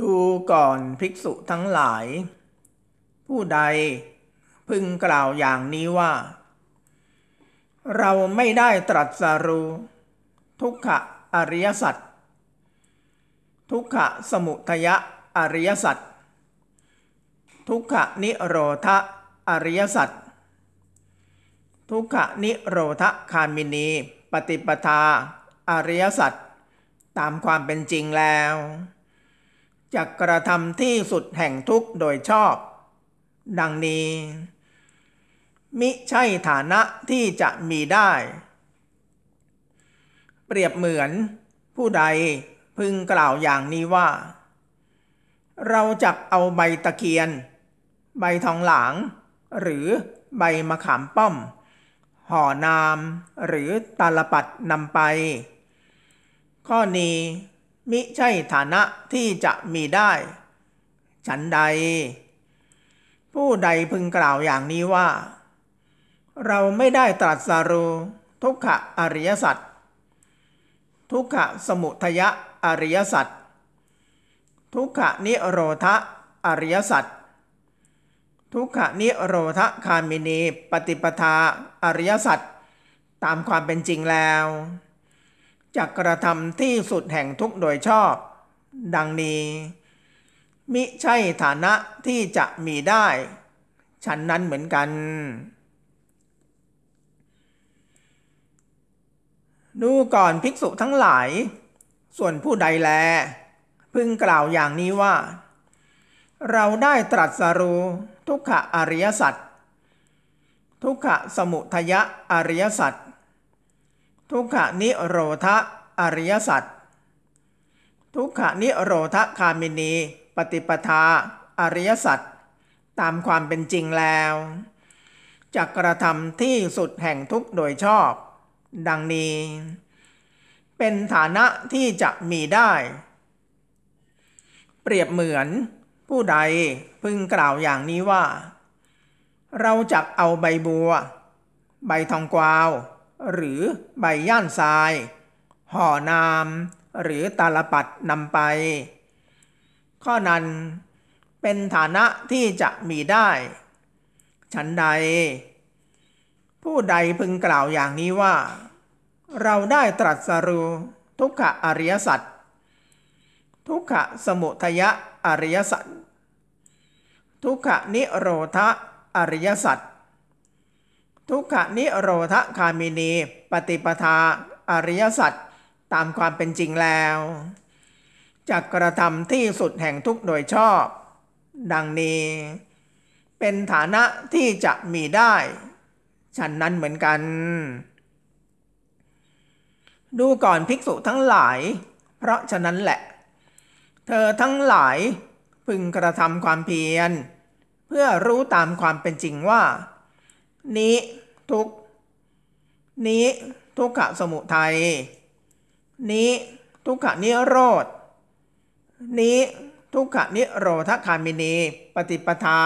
ดูก่อนภิกษุทั้งหลาย ผู้ใดพึงกล่าวอย่างนี้ว่า เราไม่ได้ตรัสรู้ทุกขะอริยสัจทุกขะสมุทยะอริยสัจทุกขะนิโรธอริยสัจทุกขะนิโรธคามินีปฏิปทาอริยสัจตามความเป็นจริงแล้วจะกระทำที่สุดแห่งทุกข์โดยชอบ ดังนี้ มิใช่ฐานะที่จะมีได้ เปรียบเหมือนผู้ใดพึงกล่าวอย่างนี้ว่า เราจะเอาใบตะเคียน ใบทองหลางหรือใบมะขามป้อม ห่อนาม หรือตาลปัดนำไป ข้อนี้มิใช่ฐานะที่จะมีได้ ฉันใด ผู้ใดพึงกล่าวอย่างนี้ว่า เราไม่ได้ตรัสรู้ทุกขะอริยสัจทุกขะสมุทยะอริยสัจทุกขะนิโรธอริยสัจทุกขะนิโรธคามินีปฏิปทาอริยสัจตามความเป็นจริงแล้วจะกระทำที่สุดแห่งทุกโดยชอบ ดังนี้ มิใช่ฐานะที่จะมีได้ ฉันนั้นเหมือนกัน ดูก่อนภิกษุทั้งหลาย ส่วนผู้ใดแล พึงกล่าวอย่างนี้ว่า เราได้ตรัสรู้ทุกขะอริยสัจทุกขะสมุทยะอริยสัจทุกขนิโรธอริยสัจทุกขนิโรธคามินี ปฏิปทาอริยสัจตามความเป็นจริงแล้ว จักกระทำที่สุดแห่งทุกโดยชอบ ดังนี้ เป็นฐานะที่จะมีได้ เปรียบเหมือนผู้ใดพึงกล่าวอย่างนี้ว่า เราจักเอาใบบัว ใบทองกวาวหรือใบย่านทราย ห่อนาม หรือตาลปัดนำไป ข้อนั้นเป็นฐานะที่จะมีได้ ฉันใด ผู้ใดพึงกล่าวอย่างนี้ว่า เราได้ตรัสรู้ทุกขะอริยสัจทุกขะสมุทยะอริยสัจทุกขะนิโรธอริยสัจทุกขนิโรธคามินี ปฏิปทาอริยสัจตามความเป็นจริงแล้วจักกระทำที่สุดแห่งทุกโดยชอบ ดังนี้ เป็นฐานะที่จะมีได้ ฉันนั้นเหมือนกัน ดูก่อนภิกษุทั้งหลาย เพราะฉะนั้นแหละ เธอทั้งหลายพึงกระทำความเพียร เพื่อรู้ตามความเป็นจริงว่านิทุก นิทุกขะสมุทัย นิ ทุกขะนิโรธ นิ ทุกขะนิโรธคามินี ปฏิปทา